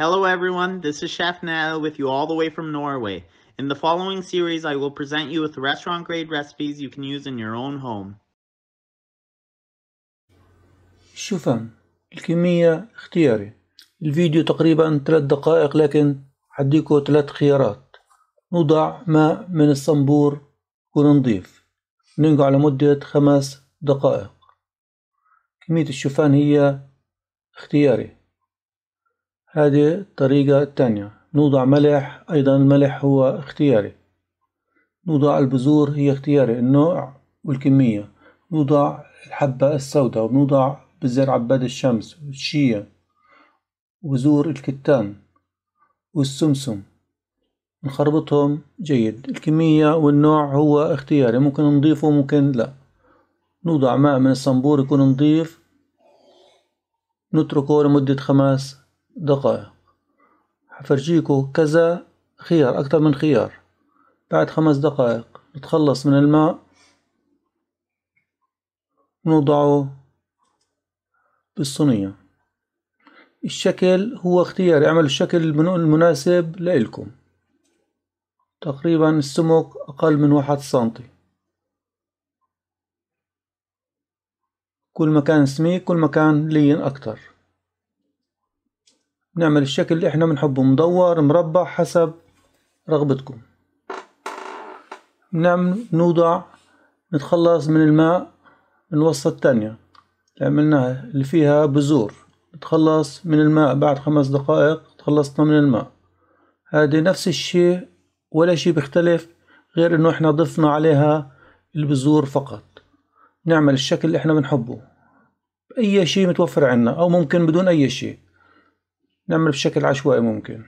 Hello everyone, this is Chef Nado with you all the way from Norway. In the following series, I will present you with restaurant grade recipes you can use in your own home. الشوفان الكمية اختياري الفيديو تقريبا 3 دقائق لكن حديكو 3 خيارات نوضع ماء من الصنبور وننضيف ننقع لمدة 5 دقائق كمية الشوفان هي اختياري هذه الطريقة الثانية نوضع ملح أيضا الملح هو اختياري نوضع البذور هي اختياري النوع والكمية نوضع الحبة السوداء ونوضع بذر عباد الشمس والشيا وبذور الكتان والسمسم نخربطهم جيد الكمية والنوع هو اختياري ممكن نضيفه ممكن لا نوضع ماء من الصنبور يكون نضيف نتركه لمدة خمس دقائق حفرجيكو كذا خيار أكتر من خيار بعد خمس دقائق نتخلص من الماء ونوضعه بالصينية الشكل هو اختيار اعملوا الشكل المناسب لإلكم تقريبا السمك أقل من واحد سنتي كل ما كان سميك كل ما كان لين أكتر بنعمل الشكل اللي احنا بنحبه مدور مربع حسب رغبتكم بنعمل نوضع نتخلص من الماء من الوصة التانية اللي عملناها اللي فيها بذور نتخلص من الماء بعد خمس دقائق تخلصنا من الماء هذه نفس الشيء ولا شيء بيختلف غير انه احنا ضفنا عليها البذور فقط نعمل الشكل اللي احنا بنحبه اي شيء متوفر عندنا او ممكن بدون اي شيء نعمل بشكل عشوائي ممكن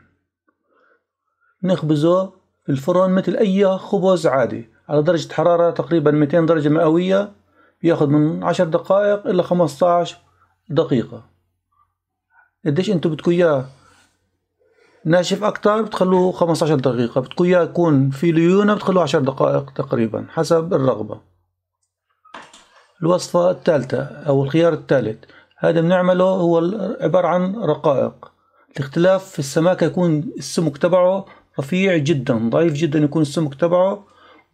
نخبزه في الفرن مثل أي خبز عادي على درجة حرارة تقريبا 200 درجة مئوية بياخد من 10 دقائق إلى 15 دقيقة قديش انتو بدكو اياه ناشف اكتر بتخلوه 15 دقيقة بدكو اياه يكون في ليونة بتخلوه 10 دقائق تقريبا حسب الرغبة الوصفة الثالثة او الخيار الثالث هذا بنعمله هو عبارة عن رقائق الاختلاف في السماكة يكون السمك تبعه رفيع جدا ضعيف جدا يكون السمك تبعه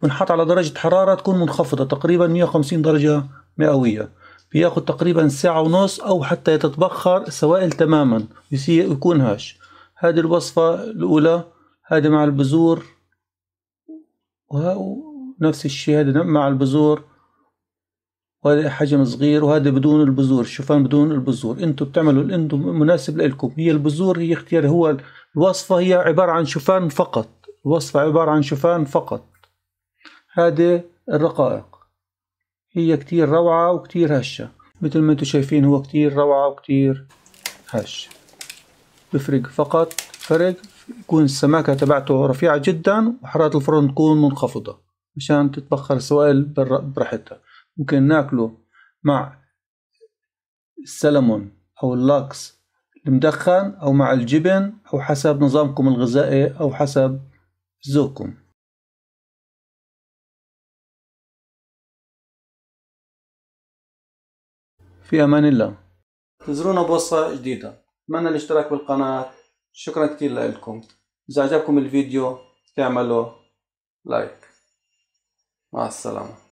ونحط على درجة حرارة تكون منخفضة تقريبا 150 درجة مئوية بياخد تقريبا ساعة ونص أو حتى يتتبخر السوائل تماما يصير يكون هاش هذه الوصفة الأولى هذه مع البذور ونفس الشيء هذا مع البذور وهذا حجم صغير وهذا بدون البذور الشوفان بدون البذور انتم بتعملوا الاندوم مناسب لكم هي البذور هي اختيار هو الوصفة هي عبارة عن شوفان فقط الوصفة عبارة عن شوفان فقط هذه الرقائق هي كتير روعة وكتير هشة مثل ما انتم شايفين هو كتير روعة وكتير هشة بفرق فقط فرق يكون السماكة تبعته رفيعة جدا وحرارة الفرن تكون منخفضة مشان تتبخر السوائل براحتها ممكن ناكله مع السلمون أو اللاكس المدخن أو مع الجبن أو حسب نظامكم الغذائي أو حسب ذوقكم في أمان الله تزورونا بوصة جديدة أتمنى الاشتراك بالقناة شكرا كتير لكم إذا عجبكم الفيديو تعملوا لايك مع السلامة